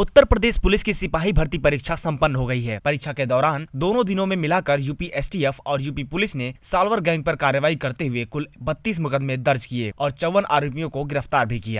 उत्तर प्रदेश police की सिपाही भर्ती परीक्षा संपन्न हो गई है परीक्षा के दौरान दोनों दिनों में मिलाकर यूपी एसटीएफ और यूपी पुलिस ने सालवर गैंग पर कार्रवाई करते हुए कुल बत्तीस मुकदमे दर्ज किए और चौवन आरोपियों को गिरफ्तार भी किया